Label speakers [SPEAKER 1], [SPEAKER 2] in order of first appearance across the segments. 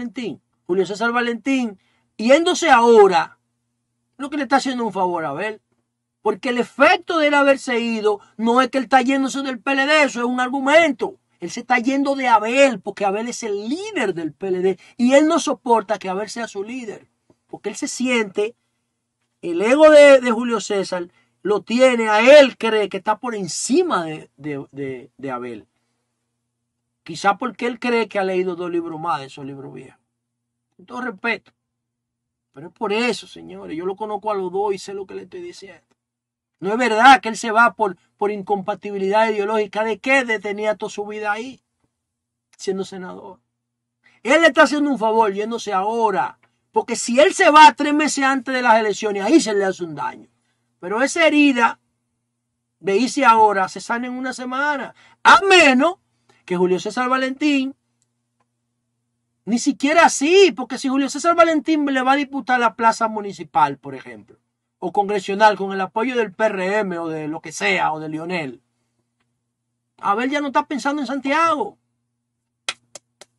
[SPEAKER 1] Valentín, Julio César Valentín, yéndose ahora, lo que le está haciendo un favor a Abel. Porque el efecto de él haberse ido no es que él está yéndose del PLD, eso es un argumento. Él se está yendo de Abel, porque Abel es el líder del PLD y él no soporta que Abel sea su líder, porque él se siente, el ego de, de Julio César lo tiene, a él cree que está por encima de, de Abel. Quizá porque él cree que ha leído dos libros más de esos libros viejos. Con todo respeto. Pero es por eso, señores. Yo lo conozco a los dos y sé lo que le estoy diciendo. No es verdad que él se va por, por incompatibilidad ideológica. ¿De qué detenía toda su vida ahí? Siendo senador. Él le está haciendo un favor yéndose ahora. Porque si él se va tres meses antes de las elecciones, ahí se le hace un daño. Pero esa herida de irse ahora se sana en una semana. A menos que Julio César Valentín, ni siquiera así, porque si Julio César Valentín le va a disputar la plaza municipal, por ejemplo, o congresional, con el apoyo del PRM o de lo que sea, o de Lionel, Abel ya no está pensando en Santiago.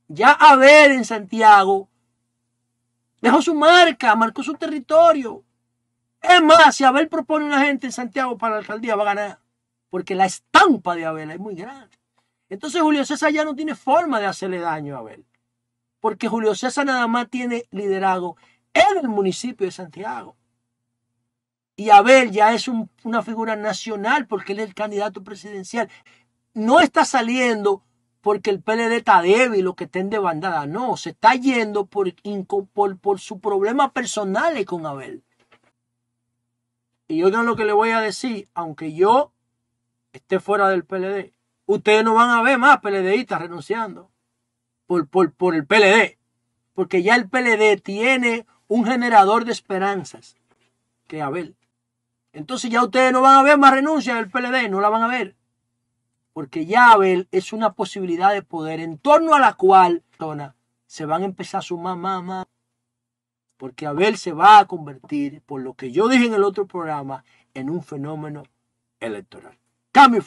[SPEAKER 1] Ya Abel en Santiago dejó su marca, marcó su territorio. Es más, si Abel propone una gente en Santiago para la alcaldía, va a ganar. Porque la estampa de Abel es muy grande. Entonces Julio César ya no tiene forma de hacerle daño a Abel, porque Julio César nada más tiene liderazgo en el municipio de Santiago. Y Abel ya es una figura nacional porque él es el candidato presidencial. No está saliendo porque el PLD está débil o que estén de bandada. No, se está yendo por, por, sus problemas personales con Abel. Y yo lo que le voy a decir, aunque yo esté fuera del PLD, ustedes no van a ver más PLDistas renunciando por, por, el PLD. Porque ya el PLD tiene un generador de esperanzas, que Abel. Entonces ya ustedes no van a ver más renuncias del PLD, no la van a ver. Porque ya Abel es una posibilidad de poder en torno a la cual zona, se van a empezar a sumar más, más. Porque Abel se va a convertir, por lo que yo dije en el otro programa, en un fenómeno electoral. Cambio